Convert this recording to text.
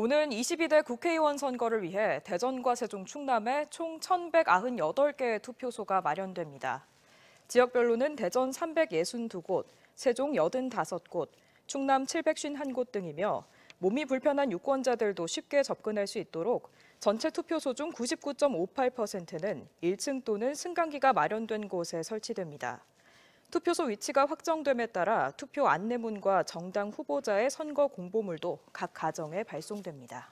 오는 22대 국회의원 선거를 위해 대전과 세종 충남에 총 1,198개의 투표소가 마련됩니다. 지역별로는 대전 362곳, 세종 85곳, 충남 751곳 등이며 몸이 불편한 유권자들도 쉽게 접근할 수 있도록 전체 투표소 중 99.58%는 1층 또는 승강기가 마련된 곳에 설치됩니다. 투표소 위치가 확정됨에 따라 투표 안내문과 정당 후보자의 선거 공보물도 각 가정에 발송됩니다.